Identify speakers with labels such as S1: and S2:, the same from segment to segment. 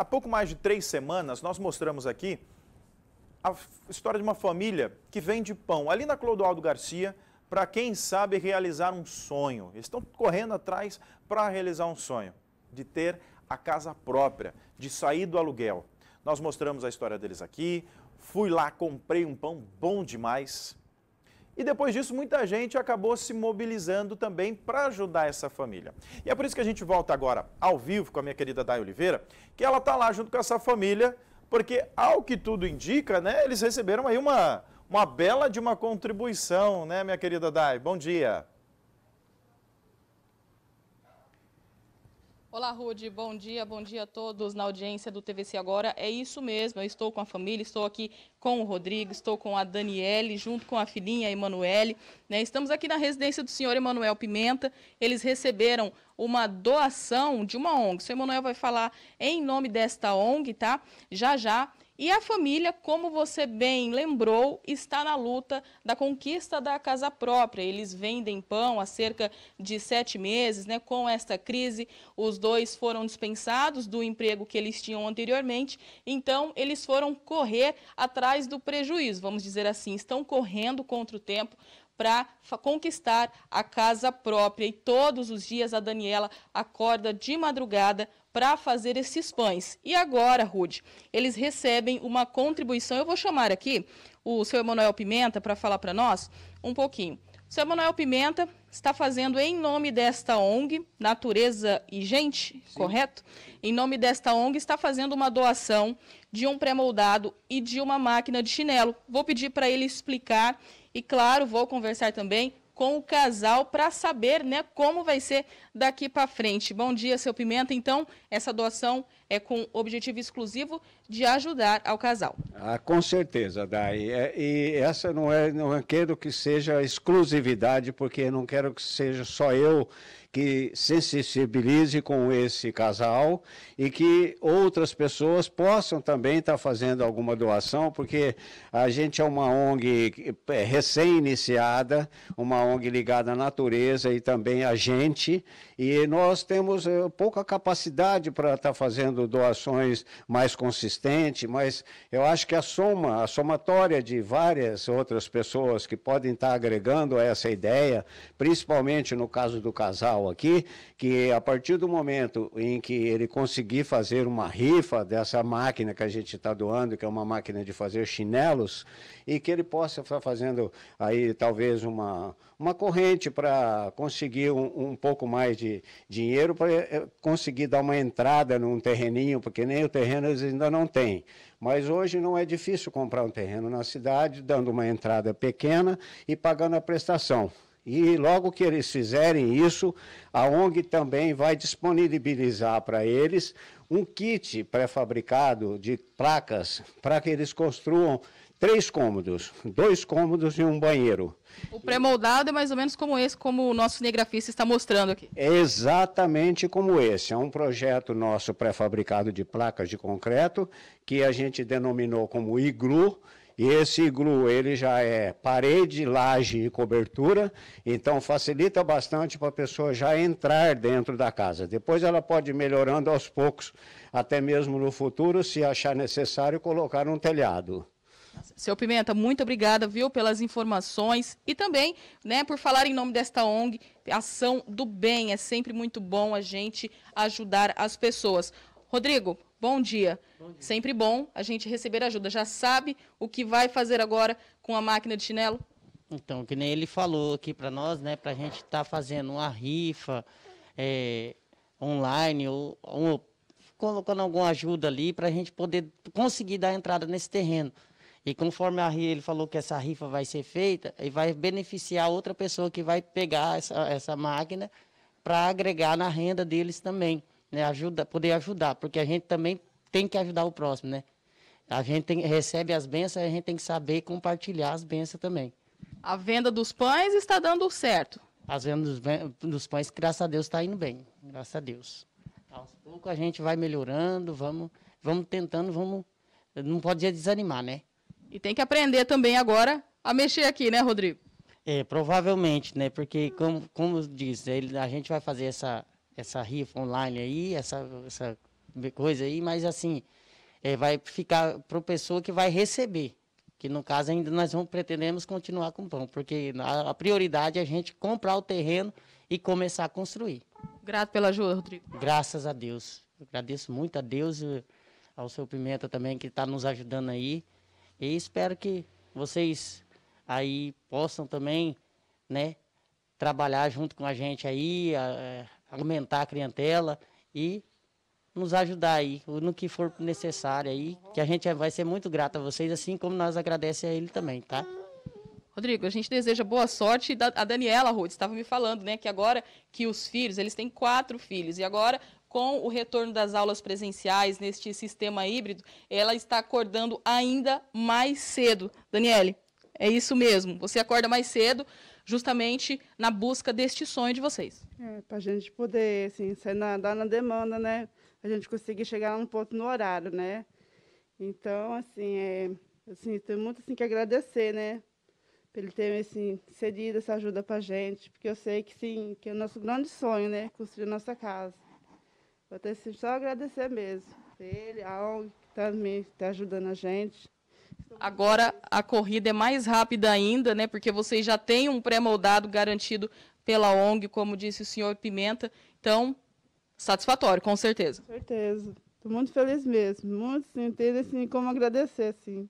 S1: Há pouco mais de três semanas, nós mostramos aqui a história de uma família que vende pão ali na Clodoaldo Garcia para quem sabe realizar um sonho. Eles estão correndo atrás para realizar um sonho, de ter a casa própria, de sair do aluguel. Nós mostramos a história deles aqui. Fui lá, comprei um pão bom demais. E depois disso, muita gente acabou se mobilizando também para ajudar essa família. E é por isso que a gente volta agora ao vivo com a minha querida Day Oliveira, que ela está lá junto com essa família, porque ao que tudo indica, né, eles receberam aí uma, uma bela de uma contribuição, né, minha querida Day? Bom dia.
S2: Olá, Rude. Bom dia, bom dia a todos na audiência do TVC Agora. É isso mesmo, eu estou com a família, estou aqui com o Rodrigo, estou com a Daniele, junto com a filhinha Emanuele. Né? Estamos aqui na residência do senhor Emanuel Pimenta. Eles receberam uma doação de uma ONG. O senhor Emanuel vai falar em nome desta ONG, tá? Já já. E a família, como você bem lembrou, está na luta da conquista da casa própria. Eles vendem pão há cerca de sete meses, né? Com esta crise, os dois foram dispensados do emprego que eles tinham anteriormente. Então, eles foram correr atrás atrás do prejuízo, vamos dizer assim, estão correndo contra o tempo para conquistar a casa própria. E todos os dias a Daniela acorda de madrugada para fazer esses pães. E agora, Rude, eles recebem uma contribuição. Eu vou chamar aqui o seu Emanuel Pimenta para falar para nós um pouquinho. O seu Emanuel Pimenta está fazendo em nome desta ONG, Natureza e Gente, Sim. correto? Em nome desta ONG, está fazendo uma doação de um pré-moldado e de uma máquina de chinelo. Vou pedir para ele explicar e, claro, vou conversar também com o casal para saber, né, como vai ser daqui para frente. Bom dia, seu Pimenta. Então, essa doação é com objetivo exclusivo de ajudar ao casal.
S3: Ah, com certeza, Dai. E, é, e essa não é, não é quero que seja exclusividade, porque não quero que seja só eu que se sensibilize com esse casal e que outras pessoas possam também estar tá fazendo alguma doação, porque a gente é uma ONG é, recém-iniciada, uma ONG ligada à natureza e também a gente, e nós temos eh, pouca capacidade para estar tá fazendo doações mais consistentes, mas eu acho que a soma, a somatória de várias outras pessoas que podem estar tá agregando a essa ideia, principalmente no caso do casal, aqui, que a partir do momento em que ele conseguir fazer uma rifa dessa máquina que a gente está doando, que é uma máquina de fazer chinelos, e que ele possa estar fazendo aí talvez uma, uma corrente para conseguir um, um, pouco mais de dinheiro, para eh, conseguir dar uma entrada num terreninho, porque nem o terreno eles ainda não têm. Mas hoje não é difícil comprar um terreno na cidade, dando uma entrada pequena e pagando a prestação. E logo que eles fizerem isso, a ONG também vai disponibilizar para eles um kit pré-fabricado de placas para que eles construam três cômodos, dois cômodos e um banheiro.
S2: O pré-moldado é mais ou menos como esse, como o nosso cinegrafista está
S3: mostrando aqui. É exatamente como esse. É um projeto nosso pré-fabricado de placas de concreto, que a gente denominou como iglu, e esse iglu, ele já é parede, laje e cobertura, então facilita bastante para a pessoa já entrar dentro da casa. Depois ela pode ir melhorando aos poucos, até mesmo no futuro, se achar necessário colocar um telhado.
S2: Seu Pimenta, muito obrigada, viu, pelas informações e também, né, por falar em nome desta ONG, Ação do Bem. É sempre muito bom a gente ajudar as pessoas. Rodrigo, Bom dia. bom dia. Sempre bom a gente receber ajuda. Já sabe o que vai fazer agora com a máquina de chinelo?
S4: Então, que nem ele falou aqui para nós, né? Para a gente estar tá fazendo uma rifa é, online ou, ou colocando alguma ajuda ali para a gente poder conseguir dar entrada nesse terreno. E conforme a, ele falou que essa rifa vai ser feita, e vai beneficiar outra pessoa que vai pegar essa, essa máquina para agregar na renda deles também né, ajuda, poder ajudar, porque a gente também tem que ajudar o próximo, né? A gente tem, recebe as bênçãos, a gente tem que saber compartilhar as bênçãos também. A venda dos pães está dando certo. As vendas dos, dos pães, graças a Deus, está indo bem. Graças a Deus. Aos poucos a gente vai melhorando, vamos, vamos tentando, vamos. Não pode desanimar, né? E tem que aprender também agora
S2: a mexer aqui, né, Rodrigo?
S4: É, provavelmente, né? Porque, como, como diz, ele, a gente vai fazer essa, essa rifa online aí, essa, essa coisa aí, mas assim, é, vai ficar para a pessoa que vai receber. Que no caso ainda nós vamos, pretendemos continuar com o pão, porque a, a prioridade é a gente comprar o terreno e começar a construir. Grato pela ajuda, Rodrigo. Graças a Deus. Eu agradeço muito a Deus e ao seu Pimenta também, que está nos ajudando aí. E espero que vocês aí possam também, né, trabalhar junto com a gente aí, a, aumentar a clientela e nos ajudar aí, no que for necessário aí, que a gente vai ser muito grato a vocês, assim como nós agradecemos a ele também, tá?
S2: Rodrigo, a gente deseja boa sorte. A Daniela Ruth estava me falando, né, que agora que os filhos, eles têm quatro filhos, e agora com o retorno das aulas presenciais neste sistema híbrido, ela está acordando ainda mais cedo. Daniele, é isso mesmo. Você acorda mais cedo justamente na busca deste sonho de vocês. É, para a gente poder, assim, na, dar na demanda, né? A gente conseguir chegar num ponto no horário, né? Então, assim, é, assim tem muito assim, que agradecer, né? Por ele ter assim, cedido essa ajuda para a gente, porque eu sei que, sim, que é o nosso grande sonho, né? Construir nossa casa. Vou ter assim, só agradecer mesmo. Ele, a ONG, que está tá ajudando a gente. Agora a corrida é mais rápida ainda, né? Porque vocês já têm um pré-moldado garantido pela ONG, como disse o senhor Pimenta. Então, satisfatório, com certeza. Com certeza. Estou muito feliz mesmo. Muito, sim, tenho, assim, como agradecer, assim.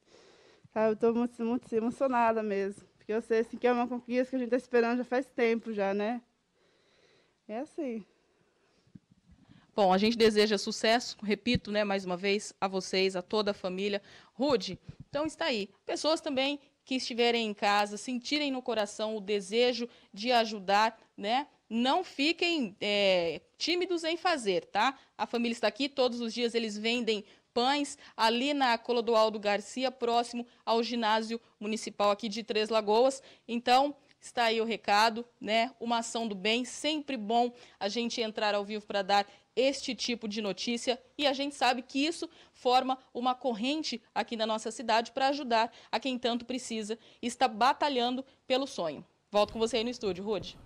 S2: eu estou muito, muito emocionada mesmo. Porque eu sei, assim, que é uma conquista que a gente está esperando já faz tempo, já, né? É assim. Bom, a gente deseja sucesso, repito, né, mais uma vez, a vocês, a toda a família. Rude, então está aí. Pessoas também que estiverem em casa, sentirem no coração o desejo de ajudar, né? Não fiquem é, tímidos em fazer, tá? A família está aqui, todos os dias eles vendem pães ali na Clodoaldo Garcia, próximo ao ginásio municipal aqui de Três Lagoas. Então, está aí o recado, né? Uma ação do bem, sempre bom a gente entrar ao vivo para dar este tipo de notícia e a gente sabe que isso forma uma corrente aqui na nossa cidade para ajudar a quem tanto precisa e está batalhando pelo sonho. Volto com você aí no estúdio, Rude.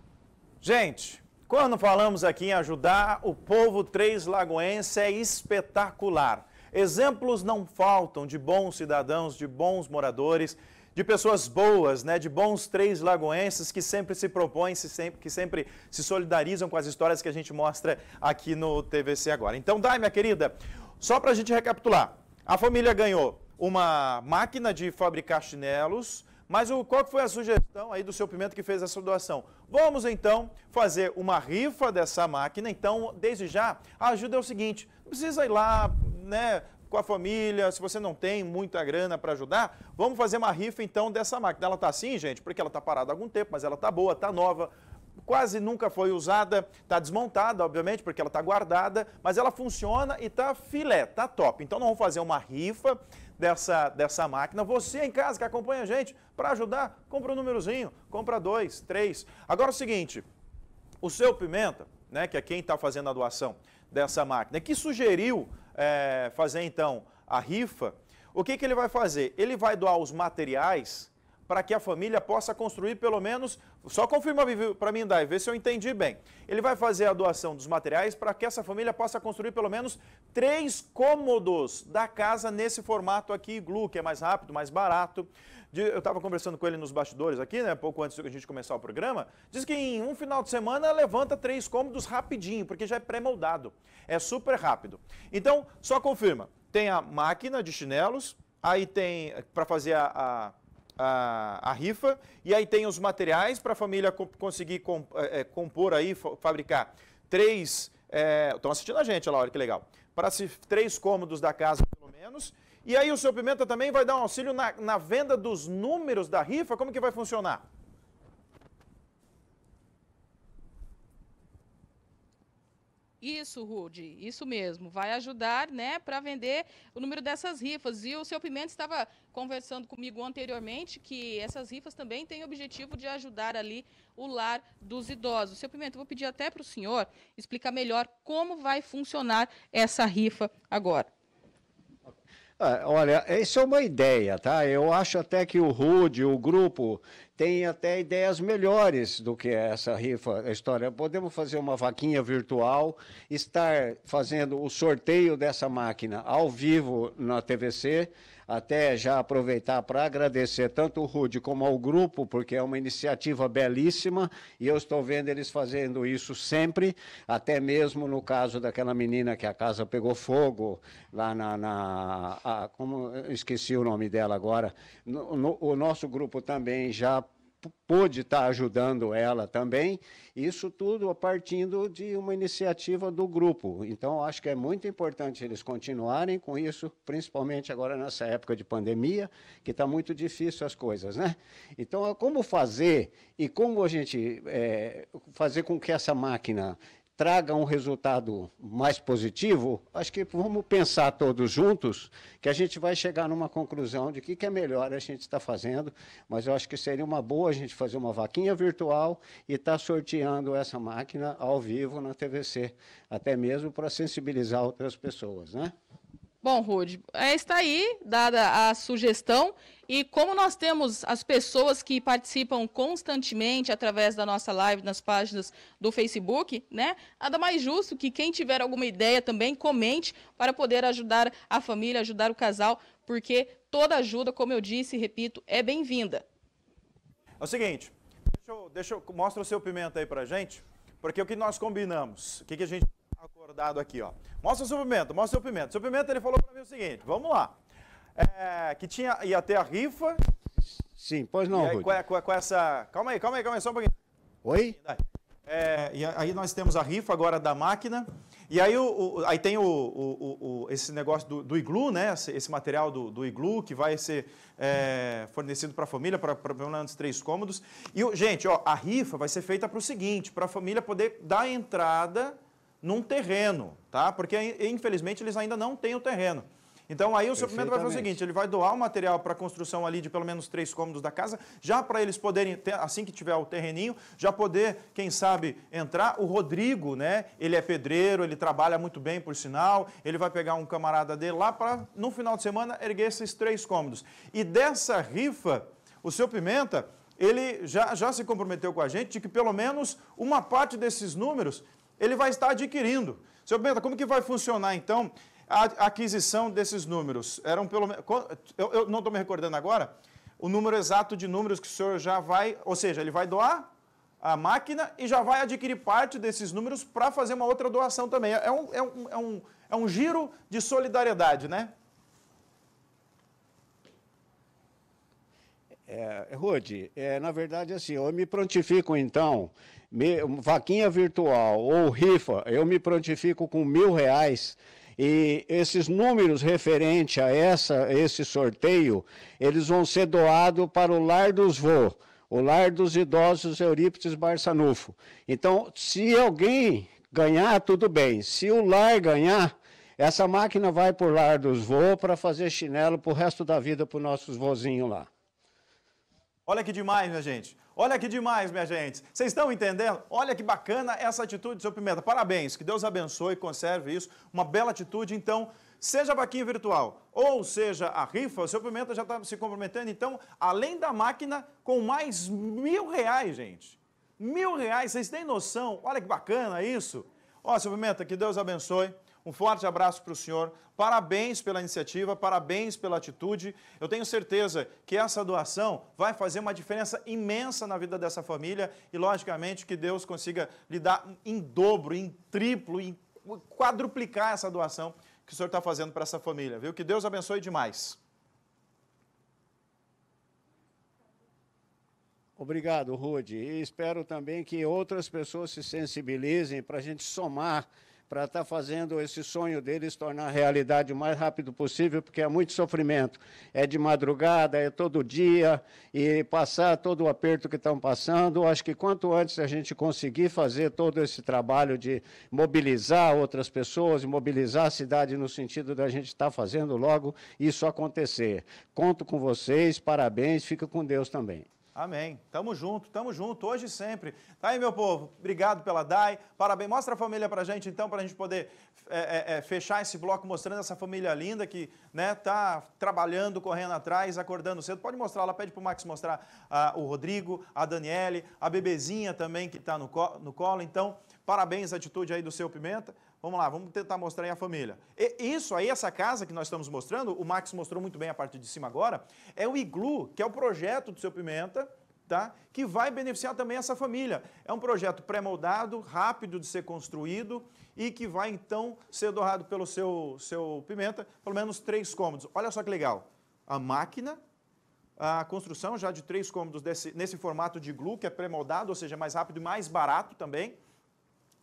S1: Gente, quando falamos aqui em ajudar, o povo três lagoense é espetacular. Exemplos não faltam de bons cidadãos, de bons moradores de pessoas boas, né, de bons três lagoenses que sempre se propõem, se sempre, que sempre se solidarizam com as histórias que a gente mostra aqui no TVC agora. Então, Dai, minha querida, só para a gente recapitular, a família ganhou uma máquina de fabricar chinelos, mas o, qual foi a sugestão aí do seu Pimenta que fez essa doação? Vamos então fazer uma rifa dessa máquina. Então, desde já, a ajuda é o seguinte: não precisa ir lá, né, com a família, se você não tem muita grana para ajudar, vamos fazer uma rifa então dessa máquina. Ela está assim, gente, porque ela está parada há algum tempo, mas ela está boa, está nova, quase nunca foi usada, está desmontada, obviamente, porque ela está guardada, mas ela funciona e está filé, está top. Então, nós vamos fazer uma rifa dessa, dessa máquina. Você em casa que acompanha a gente, para ajudar, compra um númerozinho, compra dois, três. Agora é o seguinte, o seu Pimenta, né, que é quem está fazendo a doação dessa máquina, que sugeriu é, fazer então a rifa, o que, que ele vai fazer? Ele vai doar os materiais para que a família possa construir pelo menos, só confirma para mim, Dai, vê se eu entendi bem. Ele vai fazer a doação dos materiais para que essa família possa construir pelo menos três cômodos da casa nesse formato aqui, glue, que é mais rápido, mais barato eu estava conversando com ele nos bastidores aqui, né, pouco antes a gente começar o programa, diz que em um final de semana levanta três cômodos rapidinho, porque já é pré-moldado, é super rápido. Então, só confirma, tem a máquina de chinelos, aí tem eh, para fazer a, a, a, rifa, e aí tem os materiais para a família conseguir comp, é, eh, eh, compor aí, fabricar três... Estão é, assistindo a gente, olha que legal. Para três cômodos da casa, pelo menos, e aí o seu Pimenta também vai dar um auxílio na, na venda dos números da rifa? Como que vai funcionar?
S2: Isso, Rude, isso mesmo. Vai ajudar, né, para vender o número dessas rifas. E o seu Pimenta estava conversando comigo anteriormente que essas rifas também têm o objetivo de ajudar ali o lar dos idosos. Seu Pimenta, eu vou pedir até para o senhor explicar melhor como vai funcionar essa rifa agora.
S3: Ah, olha, essa é uma ideia, tá? Eu acho até que o Rude, o grupo tem até ideias melhores do que essa rifa, a história. Podemos fazer uma vaquinha virtual, estar fazendo o sorteio dessa máquina ao vivo na TVC, até já aproveitar para agradecer tanto o Rude como ao grupo, porque é uma iniciativa belíssima e eu estou vendo eles fazendo isso sempre, até mesmo no caso daquela menina que a casa pegou fogo lá na. na a, como esqueci o nome dela agora. No, no, o nosso grupo também já pôde estar tá ajudando ela também. Isso tudo a partindo de uma iniciativa do grupo. Então, acho que é muito importante eles continuarem com isso, principalmente agora nessa época de pandemia, que está muito difícil as coisas, né? Então, como fazer e como a gente é, fazer com que essa máquina traga um resultado mais positivo, acho que vamos pensar todos juntos que a gente vai chegar numa conclusão de o que, que, é melhor a gente estar tá fazendo, mas eu acho que seria uma boa a gente fazer uma vaquinha virtual e estar tá sorteando essa máquina ao vivo na TVC, até mesmo para sensibilizar outras pessoas, né? Bom,
S2: Rude, é, está aí dada a sugestão. E como nós temos as pessoas que participam constantemente através da nossa live nas páginas do Facebook, né? Nada mais justo que quem tiver alguma ideia também comente para poder ajudar a família, ajudar o casal, porque toda ajuda, como eu disse e repito, é bem-vinda.
S1: É o seguinte, deixa eu, deixa eu, mostra o seu pimenta aí para gente, porque é o que nós combinamos, o que, que a gente dado aqui, ó. Mostra o seu pimenta, mostra o seu pimenta. O seu pimenta ele falou para mim o seguinte, vamos lá. É, que tinha, ia ter a rifa. Sim, pois não, aí, com, com, com, essa... Calma aí, calma aí, calma aí, só um pouquinho. Oi? É, e aí nós temos a rifa agora da máquina. E aí, o, o aí tem o, o, o, esse negócio do, do iglu, né? Esse, esse material do, do, iglu que vai ser é, fornecido para a família, para pelo menos três cômodos. E, gente, ó, a rifa vai ser feita para o seguinte, para a família poder dar entrada num terreno, tá? Porque infelizmente eles ainda não têm o terreno. Então aí o seu Pimenta vai fazer o seguinte, ele vai doar o material para a construção ali de pelo menos três cômodos da casa, já para eles poderem, ter, assim que tiver o terreninho, já poder, quem sabe, entrar. O Rodrigo, né, ele é pedreiro, ele trabalha muito bem, por sinal, ele vai pegar um camarada dele lá para, no final de semana, erguer esses três cômodos. E dessa rifa, o seu Pimenta, ele já, já se comprometeu com a gente de que pelo menos uma parte desses números ele vai estar adquirindo. Seu Benta, como que vai funcionar então a aquisição desses números? Eram pelo eu, eu não estou me recordando agora o número exato de números que o senhor já vai, ou seja, ele vai doar a máquina e já vai adquirir parte desses números para fazer uma outra doação também. É, é um, é um, é um, é um giro de solidariedade, né?
S3: É, Rude, é, na verdade, assim, eu me prontifico, então, vaquinha virtual ou rifa, eu me prontifico com mil reais. E esses números referente a essa, esse sorteio, eles vão ser doados para o Lar dos Vô, o Lar dos Idosos Eurípides Barçanufo. Então, se alguém ganhar, tudo bem. Se o Lar ganhar, essa máquina vai para o Lar dos Vô para fazer chinelo para o resto da vida para os nossos vozinhos lá.
S1: Olha que demais, minha gente. Olha que demais, minha gente. Vocês estão entendendo? Olha que bacana essa atitude, seu Pimenta. Parabéns. Que Deus abençoe, e conserve isso. Uma bela atitude. Então, seja a vaquinha virtual ou seja a rifa, o seu Pimenta já está se comprometendo. Então, além da máquina, com mais mil reais, gente. Mil reais. Vocês têm noção? Olha que bacana isso. Ó, seu Pimenta, que Deus abençoe. Um forte abraço para o senhor. Parabéns pela iniciativa, parabéns pela atitude. Eu tenho certeza que essa doação vai fazer uma diferença imensa na vida dessa família e, logicamente, que Deus consiga lhe dar em dobro, em triplo, em quadruplicar essa doação que o senhor está fazendo para essa família, viu? Que Deus abençoe demais.
S3: Obrigado, Rude. E espero também que outras pessoas se sensibilizem para a gente somar para estar tá fazendo esse sonho deles tornar realidade o mais rápido possível, porque é muito sofrimento. É de madrugada, é todo dia, e passar todo o aperto que estão passando. Acho que quanto antes a gente conseguir fazer todo esse trabalho de mobilizar outras pessoas, mobilizar a cidade no sentido da gente estar tá fazendo logo isso acontecer. Conto com vocês, parabéns, fica com Deus também.
S1: Amém. Tamo junto, tamo junto, hoje e sempre. Tá aí, meu povo. Obrigado pela DAI. Parabéns. Mostra a família pra gente, então, pra gente poder é, é, é fechar esse bloco mostrando essa família linda que né, tá trabalhando, correndo atrás, acordando cedo. Pode mostrar lá, pede pro Max mostrar ah, o Rodrigo, a Daniele, a bebezinha também que tá no, co no colo. Então, Parabéns, atitude aí do seu Pimenta. Vamos lá, vamos tentar mostrar aí a família. E isso aí, essa casa que nós estamos mostrando, o Max mostrou muito bem a parte de cima agora, é o Iglu, que é o projeto do seu Pimenta, Tá? que vai beneficiar também essa família. É um projeto pré-moldado, rápido de ser construído e que vai então ser doado pelo seu, seu Pimenta, pelo menos três cômodos. Olha só que legal, a máquina, a construção já de três cômodos desse, nesse formato de glue, que é pré-moldado, ou seja, mais rápido e mais barato também,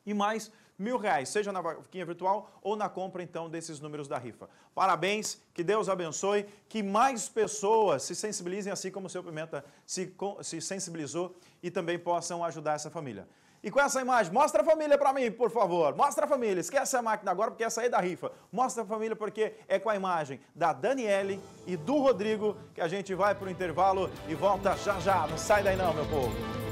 S1: e mais mil reais, seja na vaquinha virtual ou na compra então desses números da rifa. Parabéns, que Deus abençoe, que mais pessoas se sensibilizem assim como o seu Pimenta se, se sensibilizou e também possam ajudar essa família. E com essa imagem, mostra a família para mim, por favor. Mostra a família, esquece a máquina agora porque é sair da rifa. Mostra a família porque é com a imagem da Daniele e do Rodrigo que a gente vai para o intervalo e volta já já. Não sai daí não, meu povo.